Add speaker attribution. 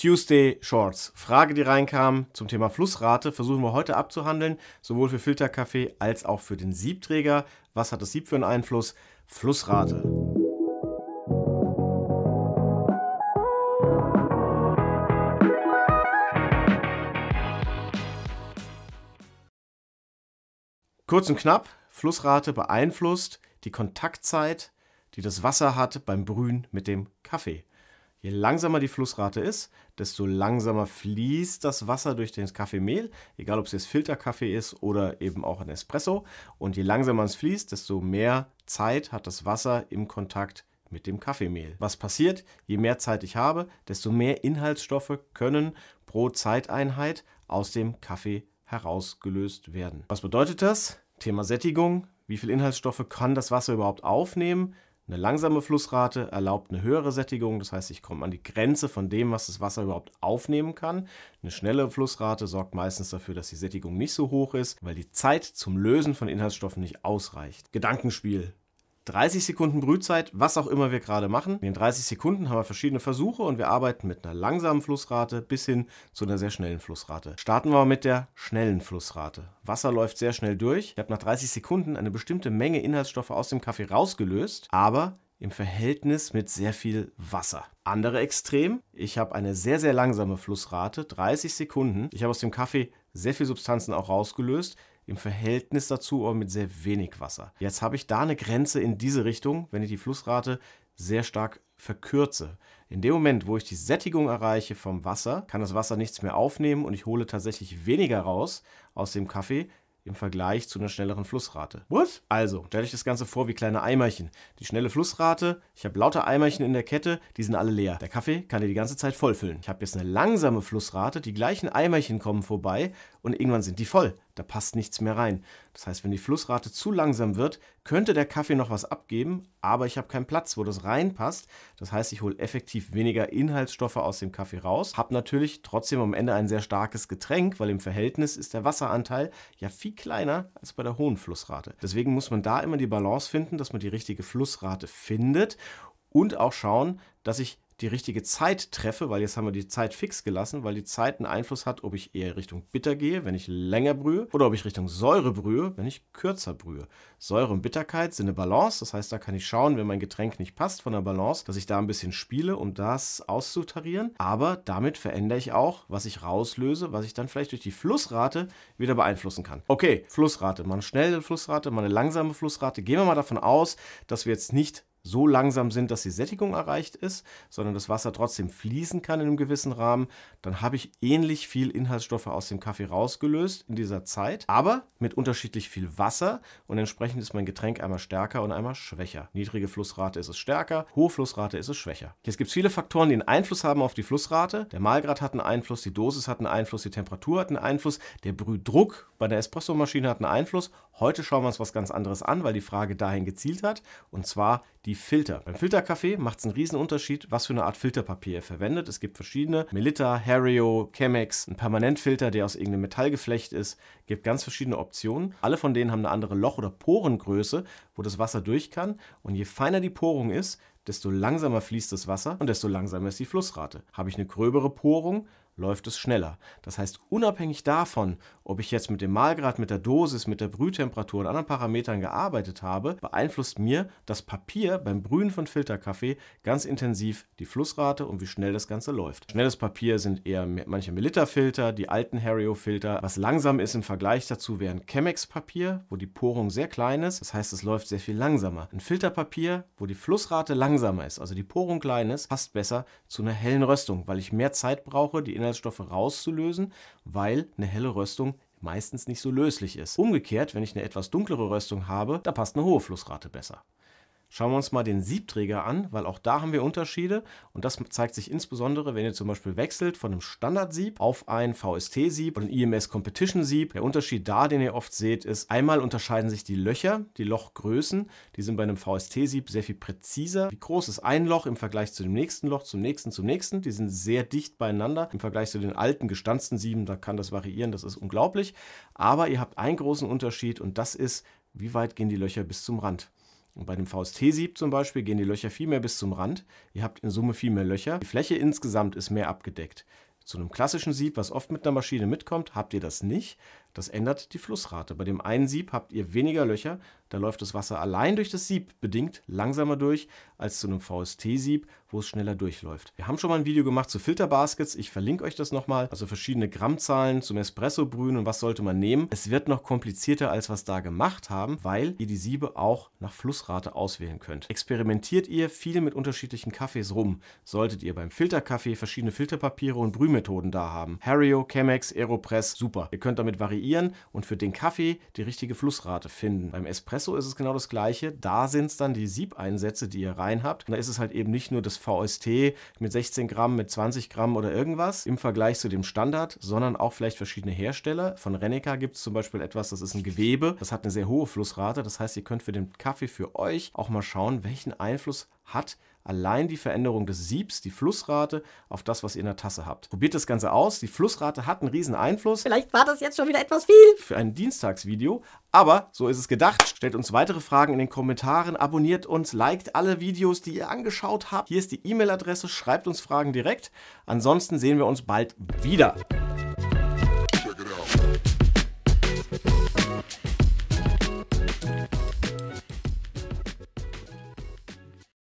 Speaker 1: Tuesday Shorts. Frage, die reinkam zum Thema Flussrate, versuchen wir heute abzuhandeln, sowohl für Filterkaffee als auch für den Siebträger. Was hat das Sieb für einen Einfluss? Flussrate. Kurz und knapp, Flussrate beeinflusst die Kontaktzeit, die das Wasser hat beim Brühen mit dem Kaffee. Je langsamer die Flussrate ist, desto langsamer fließt das Wasser durch das Kaffeemehl, egal ob es jetzt Filterkaffee ist oder eben auch ein Espresso. Und je langsamer es fließt, desto mehr Zeit hat das Wasser im Kontakt mit dem Kaffeemehl. Was passiert? Je mehr Zeit ich habe, desto mehr Inhaltsstoffe können pro Zeiteinheit aus dem Kaffee herausgelöst werden. Was bedeutet das? Thema Sättigung. Wie viele Inhaltsstoffe kann das Wasser überhaupt aufnehmen? Eine langsame Flussrate erlaubt eine höhere Sättigung, das heißt, ich komme an die Grenze von dem, was das Wasser überhaupt aufnehmen kann. Eine schnelle Flussrate sorgt meistens dafür, dass die Sättigung nicht so hoch ist, weil die Zeit zum Lösen von Inhaltsstoffen nicht ausreicht. Gedankenspiel. 30 Sekunden Brühzeit, was auch immer wir gerade machen. In den 30 Sekunden haben wir verschiedene Versuche und wir arbeiten mit einer langsamen Flussrate bis hin zu einer sehr schnellen Flussrate. Starten wir mit der schnellen Flussrate. Wasser läuft sehr schnell durch. Ich habe nach 30 Sekunden eine bestimmte Menge Inhaltsstoffe aus dem Kaffee rausgelöst, aber im Verhältnis mit sehr viel Wasser. Andere Extrem, ich habe eine sehr, sehr langsame Flussrate, 30 Sekunden. Ich habe aus dem Kaffee sehr viel Substanzen auch rausgelöst im Verhältnis dazu, aber mit sehr wenig Wasser. Jetzt habe ich da eine Grenze in diese Richtung, wenn ich die Flussrate sehr stark verkürze. In dem Moment, wo ich die Sättigung erreiche vom Wasser, kann das Wasser nichts mehr aufnehmen und ich hole tatsächlich weniger raus aus dem Kaffee, im Vergleich zu einer schnelleren Flussrate. What? Also, stell ich das Ganze vor wie kleine Eimerchen. Die schnelle Flussrate, ich habe lauter Eimerchen in der Kette, die sind alle leer. Der Kaffee kann dir die ganze Zeit vollfüllen. Ich habe jetzt eine langsame Flussrate, die gleichen Eimerchen kommen vorbei und irgendwann sind die voll. Da passt nichts mehr rein. Das heißt, wenn die Flussrate zu langsam wird, könnte der Kaffee noch was abgeben, aber ich habe keinen Platz, wo das reinpasst. Das heißt, ich hole effektiv weniger Inhaltsstoffe aus dem Kaffee raus, habe natürlich trotzdem am Ende ein sehr starkes Getränk, weil im Verhältnis ist der Wasseranteil ja viel kleiner als bei der hohen Flussrate. Deswegen muss man da immer die Balance finden, dass man die richtige Flussrate findet und auch schauen, dass ich die richtige Zeit treffe, weil jetzt haben wir die Zeit fix gelassen, weil die Zeit einen Einfluss hat, ob ich eher Richtung bitter gehe, wenn ich länger brühe, oder ob ich Richtung Säure brühe, wenn ich kürzer brühe. Säure und Bitterkeit sind eine Balance, das heißt, da kann ich schauen, wenn mein Getränk nicht passt von der Balance, dass ich da ein bisschen spiele, um das auszutarieren, aber damit verändere ich auch, was ich rauslöse, was ich dann vielleicht durch die Flussrate wieder beeinflussen kann. Okay, Flussrate, mal eine schnelle Flussrate, mal eine langsame Flussrate. Gehen wir mal davon aus, dass wir jetzt nicht so langsam sind, dass die Sättigung erreicht ist, sondern das Wasser trotzdem fließen kann in einem gewissen Rahmen, dann habe ich ähnlich viel Inhaltsstoffe aus dem Kaffee rausgelöst in dieser Zeit, aber mit unterschiedlich viel Wasser und entsprechend ist mein Getränk einmal stärker und einmal schwächer. Niedrige Flussrate ist es stärker, hohe Flussrate ist es schwächer. Jetzt gibt es viele Faktoren, die einen Einfluss haben auf die Flussrate. Der Mahlgrad hat einen Einfluss, die Dosis hat einen Einfluss, die Temperatur hat einen Einfluss, der Brühdruck bei der Espressomaschine hat einen Einfluss. Heute schauen wir uns was ganz anderes an, weil die Frage dahin gezielt hat und zwar die die Filter. Beim Filterkaffee macht es einen riesen Unterschied, was für eine Art Filterpapier ihr verwendet. Es gibt verschiedene, Melitta, Hario, Chemex, ein Permanentfilter, der aus irgendeinem Metallgeflecht ist. Es gibt ganz verschiedene Optionen. Alle von denen haben eine andere Loch- oder Porengröße, wo das Wasser durch kann. Und je feiner die Porung ist, desto langsamer fließt das Wasser und desto langsamer ist die Flussrate. Habe ich eine gröbere Porung, läuft es schneller. Das heißt, unabhängig davon, ob ich jetzt mit dem Mahlgrad, mit der Dosis, mit der Brühtemperatur und anderen Parametern gearbeitet habe, beeinflusst mir das Papier beim Brühen von Filterkaffee ganz intensiv die Flussrate und wie schnell das Ganze läuft. Schnelles Papier sind eher manche Melitta-Filter, die alten Herrio-Filter. Was langsam ist im Vergleich dazu, wäre ein Chemex-Papier, wo die Porung sehr klein ist. Das heißt, es läuft sehr viel langsamer. Ein Filterpapier, wo die Flussrate langsamer ist, also die Porung klein ist, passt besser zu einer hellen Röstung, weil ich mehr Zeit brauche, die Inhalte Inhaltsstoffe rauszulösen, weil eine helle Röstung meistens nicht so löslich ist. Umgekehrt, wenn ich eine etwas dunklere Röstung habe, da passt eine hohe Flussrate besser. Schauen wir uns mal den Siebträger an, weil auch da haben wir Unterschiede und das zeigt sich insbesondere, wenn ihr zum Beispiel wechselt von einem Standardsieb auf ein VST-Sieb oder ein IMS Competition Sieb. Der Unterschied da, den ihr oft seht, ist einmal unterscheiden sich die Löcher, die Lochgrößen, die sind bei einem VST-Sieb sehr viel präziser. Wie groß ist ein Loch im Vergleich zu dem nächsten Loch, zum nächsten, zum nächsten? Die sind sehr dicht beieinander. Im Vergleich zu den alten gestanzten Sieben, da kann das variieren, das ist unglaublich. Aber ihr habt einen großen Unterschied und das ist, wie weit gehen die Löcher bis zum Rand. Und bei einem VST-Sieb zum Beispiel gehen die Löcher viel mehr bis zum Rand. Ihr habt in Summe viel mehr Löcher. Die Fläche insgesamt ist mehr abgedeckt. Zu einem klassischen Sieb, was oft mit einer Maschine mitkommt, habt ihr das nicht. Das ändert die Flussrate. Bei dem einen Sieb habt ihr weniger Löcher, da läuft das Wasser allein durch das Sieb bedingt langsamer durch als zu einem VST-Sieb, wo es schneller durchläuft. Wir haben schon mal ein Video gemacht zu Filterbaskets, ich verlinke euch das nochmal, also verschiedene Grammzahlen zum Espresso-Brühen und was sollte man nehmen. Es wird noch komplizierter, als was da gemacht haben, weil ihr die Siebe auch nach Flussrate auswählen könnt. Experimentiert ihr viel mit unterschiedlichen Kaffees rum, solltet ihr beim Filterkaffee verschiedene Filterpapiere und Brühmethoden da haben. Hario, Chemex, Aeropress, super. Ihr könnt damit variieren variieren und für den Kaffee die richtige Flussrate finden. Beim Espresso ist es genau das gleiche. Da sind es dann die Siebeinsätze, die ihr rein habt. Und da ist es halt eben nicht nur das VST mit 16 Gramm, mit 20 Gramm oder irgendwas im Vergleich zu dem Standard, sondern auch vielleicht verschiedene Hersteller. Von Reneka gibt es zum Beispiel etwas, das ist ein Gewebe, das hat eine sehr hohe Flussrate. Das heißt, ihr könnt für den Kaffee für euch auch mal schauen, welchen Einfluss hat allein die Veränderung des Siebs, die Flussrate, auf das, was ihr in der Tasse habt. Probiert das Ganze aus. Die Flussrate hat einen riesen Einfluss. Vielleicht war das jetzt schon wieder etwas viel. Für ein Dienstagsvideo. Aber so ist es gedacht. Stellt uns weitere Fragen in den Kommentaren, abonniert uns, liked alle Videos, die ihr angeschaut habt. Hier ist die E-Mail-Adresse, schreibt uns Fragen direkt. Ansonsten sehen wir uns bald wieder.